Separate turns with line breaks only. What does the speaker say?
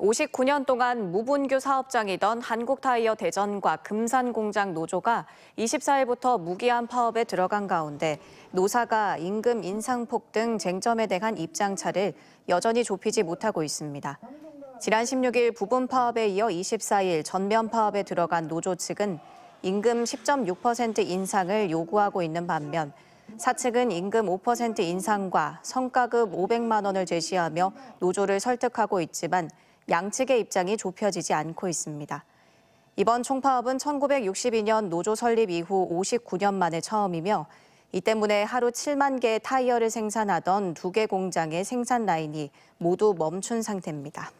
59년 동안 무분교 사업장이던 한국타이어 대전과 금산공장 노조가 24일부터 무기한 파업에 들어간 가운데 노사가 임금 인상폭 등 쟁점에 대한 입장차를 여전히 좁히지 못하고 있습니다. 지난 16일 부분 파업에 이어 24일 전면 파업에 들어간 노조 측은 임금 10.6% 인상을 요구하고 있는 반면 사측은 임금 5% 인상과 성과급 500만 원을 제시하며 노조를 설득하고 있지만 양측의 입장이 좁혀지지 않고 있습니다. 이번 총파업은 1962년 노조 설립 이후 59년 만에 처음이며 이 때문에 하루 7만 개의 타이어를 생산하던 두 개 공장의 생산 라인이 모두 멈춘 상태입니다.